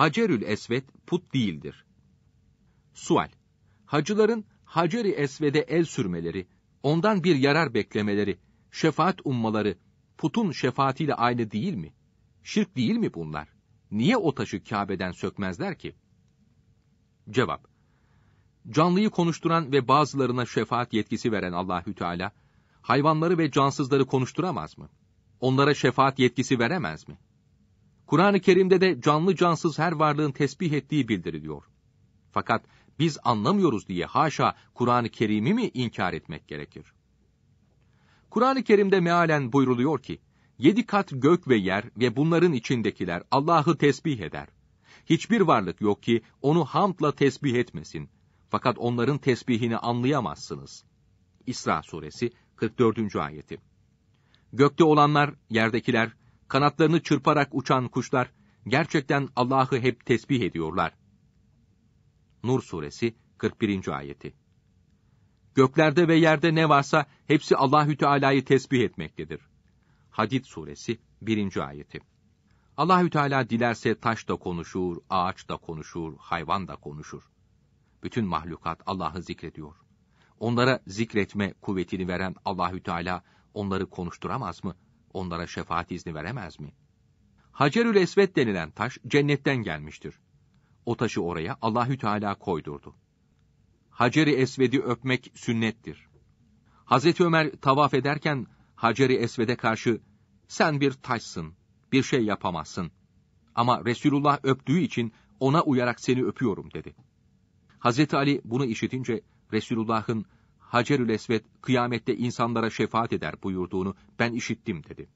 Hacerül Esved put değildir. Sual. Hacıların Haceri Esved'e el sürmeleri, ondan bir yarar beklemeleri, şefaat ummaları putun şefaatiyle aynı değil mi? Şirk değil mi bunlar? Niye o taşı Kabe'den sökmezler ki? Cevap. Canlıyı konuşturan ve bazılarına şefaat yetkisi veren Allahü Teala hayvanları ve cansızları konuşturamaz mı? Onlara şefaat yetkisi veremez mi?'' Kur'an-ı Kerim'de de canlı cansız her varlığın tesbih ettiği bildiriliyor. Fakat biz anlamıyoruz diye haşa Kur'an-ı Kerim'i mi inkar etmek gerekir? Kur'an-ı Kerim'de mealen buyruluyor ki, yedi kat gök ve yer ve bunların içindekiler Allah'ı tesbih eder. Hiçbir varlık yok ki onu hamdla tesbih etmesin. Fakat onların tesbihini anlayamazsınız. İsra suresi 44. ayeti. Gökte olanlar, yerdekiler, kanatlarını çırparak uçan kuşlar gerçekten Allah'ı hep tesbih ediyorlar. Nur suresi 41. ayeti. Göklerde ve yerde ne varsa hepsi Allahü Teala'yı tesbih etmektedir. Hadid suresi 1. ayeti. Allahü Teala dilerse taş da konuşur, ağaç da konuşur, hayvan da konuşur. Bütün mahlukat Allah'ı zikrediyor. Onlara zikretme kuvvetini veren Allahü Teala onları konuşturamaz mı?'' onlara şefaat izni veremez mi? Hacerül Esved denilen taş cennetten gelmiştir. O taşı oraya Allahü Teala koydurdu. Haceri Esved'i öpmek sünnettir. Hazreti Ömer tavaf ederken Haceri Esved'e karşı sen bir taşsın, bir şey yapamazsın. Ama Resulullah öptüğü için ona uyarak seni öpüyorum dedi. Hazreti Ali bunu işitince Resulullah'ın Hacerül Esved kıyamette insanlara şefaat eder buyurduğunu ben işittim dedi.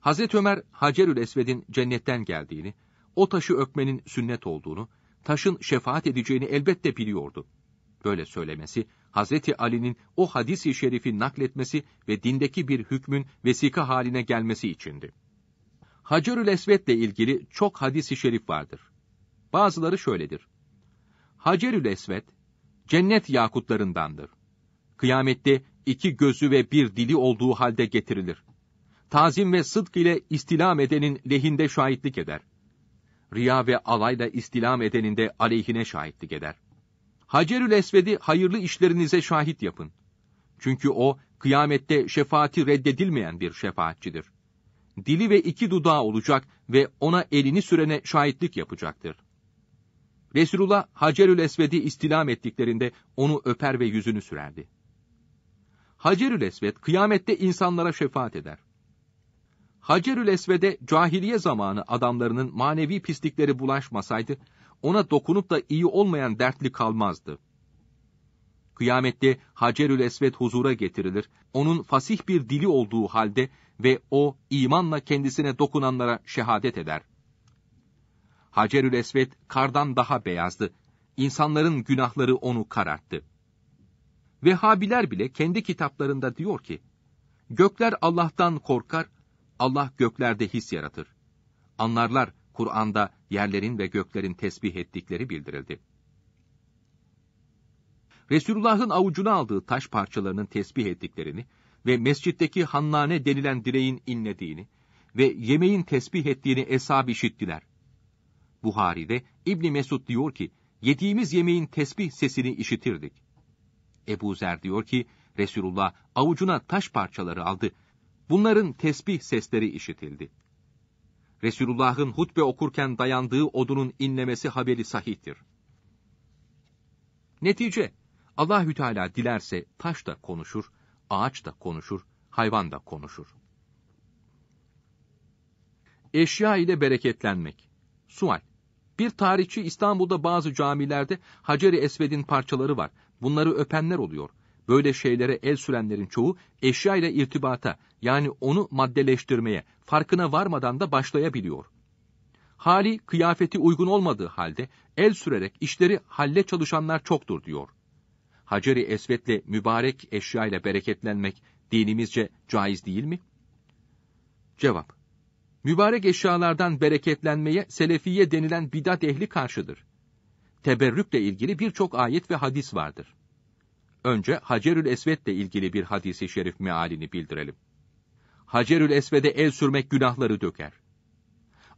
Hazreti Ömer Hacerül Esved'in cennetten geldiğini, o taşı öpmenin sünnet olduğunu, taşın şefaat edeceğini elbette biliyordu. Böyle söylemesi, Hazreti Ali'nin o hadisi şerifi nakletmesi ve dindeki bir hükmün vesika haline gelmesi içindi. Hacerül Esved'le ilgili çok hadisi şerif vardır. Bazıları şöyledir. Hacerül Esved, cennet yakutlarındandır kıyamette iki gözü ve bir dili olduğu halde getirilir. Tazim ve sıdk ile istilam edenin lehinde şahitlik eder. Riya ve alayla istilam edenin de aleyhine şahitlik eder. Hacerül Esved'i hayırlı işlerinize şahit yapın. Çünkü o, kıyamette şefaati reddedilmeyen bir şefaatçidir. Dili ve iki dudağı olacak ve ona elini sürene şahitlik yapacaktır. Resulullah Hacerül Esved'i istilam ettiklerinde onu öper ve yüzünü sürerdi. Hacerül Esved kıyamette insanlara şefaat eder. Hacerül Esved'e cahiliye zamanı adamlarının manevi pislikleri bulaşmasaydı, ona dokunup da iyi olmayan dertli kalmazdı. Kıyamette Hacerül Esved huzura getirilir, onun fasih bir dili olduğu halde ve o imanla kendisine dokunanlara şehadet eder. Hacerül Esved kardan daha beyazdı, insanların günahları onu kararttı. Vehhabiler bile kendi kitaplarında diyor ki, Gökler Allah'tan korkar, Allah göklerde his yaratır. Anlarlar Kur'an'da yerlerin ve göklerin tesbih ettikleri bildirildi. Resulullah'ın avucuna aldığı taş parçalarının tesbih ettiklerini ve mescitteki hannane denilen direğin inlediğini ve yemeğin tesbih ettiğini eshab işittiler. Buhari'de İbni Mesud diyor ki, yediğimiz yemeğin tesbih sesini işitirdik. Ebu Zer diyor ki, Resulullah avucuna taş parçaları aldı. Bunların tesbih sesleri işitildi. Resulullah'ın hutbe okurken dayandığı odunun inlemesi haberi sahihtir. Netice, Allahü Teala dilerse taş da konuşur, ağaç da konuşur, hayvan da konuşur. Eşya ile bereketlenmek. Sual. Bir tarihçi İstanbul'da bazı camilerde Hacer-i Esved'in parçaları var. Bunları öpenler oluyor. Böyle şeylere el sürenlerin çoğu eşya ile irtibata yani onu maddeleştirmeye farkına varmadan da başlayabiliyor. Hali kıyafeti uygun olmadığı halde el sürerek işleri halle çalışanlar çoktur diyor. Haceri Esvet'le mübarek eşya ile bereketlenmek dinimizce caiz değil mi? Cevap Mübarek eşyalardan bereketlenmeye selefiye denilen bidat ehli karşıdır teberrükle ilgili birçok ayet ve hadis vardır. Önce Hacerül Esved'le ilgili bir hadisi şerif mealini bildirelim. Hacerül Esved'e el sürmek günahları döker.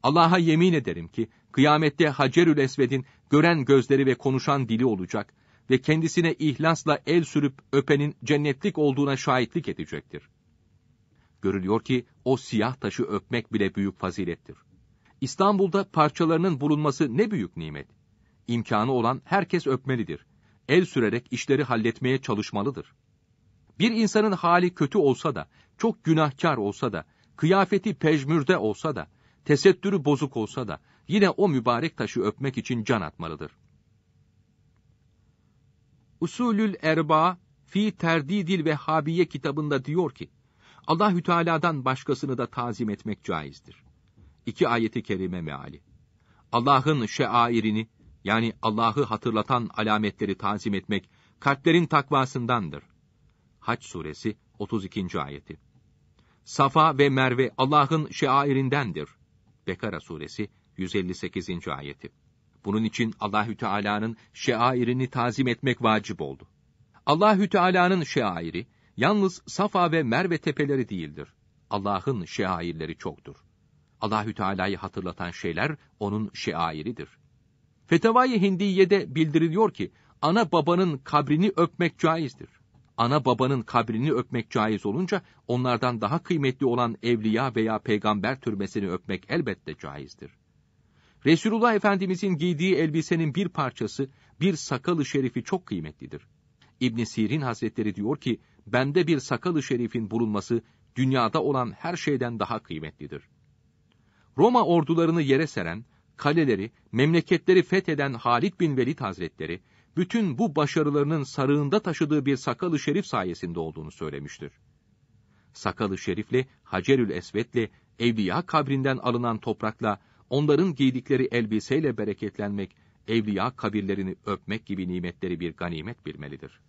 Allah'a yemin ederim ki kıyamette Hacerül Esved'in gören gözleri ve konuşan dili olacak ve kendisine ihlasla el sürüp öpenin cennetlik olduğuna şahitlik edecektir. Görülüyor ki o siyah taşı öpmek bile büyük fazilettir. İstanbul'da parçalarının bulunması ne büyük nimet imkanı olan herkes öpmelidir. El sürerek işleri halletmeye çalışmalıdır. Bir insanın hali kötü olsa da, çok günahkar olsa da, kıyafeti pejmürde olsa da, tesettürü bozuk olsa da, yine o mübarek taşı öpmek için can atmalıdır. Usulül Erba fi Terdidil Habiye kitabında diyor ki, Allahü Teala'dan başkasını da tazim etmek caizdir. İki ayeti kerime meali. Allah'ın şe'airini yani Allah'ı hatırlatan alametleri tazim etmek, kalplerin takvasındandır. Haç suresi 32. ayeti. Safa ve Merve Allah'ın şairindendir. Bekara suresi 158. ayeti. Bunun için Allahü Teala'nın şairini tazim etmek vacip oldu. Allahü Teala'nın şairi yalnız Safa ve Merve tepeleri değildir. Allah'ın şairleri çoktur. Allahü Teala'yı hatırlatan şeyler onun şairidir. Fetavai Hindiye'de bildiriliyor ki, ana babanın kabrini öpmek caizdir. Ana babanın kabrini öpmek caiz olunca, onlardan daha kıymetli olan evliya veya peygamber türbesini öpmek elbette caizdir. Resulullah Efendimizin giydiği elbisenin bir parçası, bir sakalı şerifi çok kıymetlidir. İbn Sirin Hazretleri diyor ki, bende bir sakalı şerifin bulunması, dünyada olan her şeyden daha kıymetlidir. Roma ordularını yere seren, kaleleri, memleketleri fetheden Halid bin Velid Hazretleri, bütün bu başarılarının sarığında taşıdığı bir sakalı şerif sayesinde olduğunu söylemiştir. Sakalı şerifle, Hacerül Esved'le, Evliya kabrinden alınan toprakla, onların giydikleri elbiseyle bereketlenmek, Evliya kabirlerini öpmek gibi nimetleri bir ganimet bilmelidir.''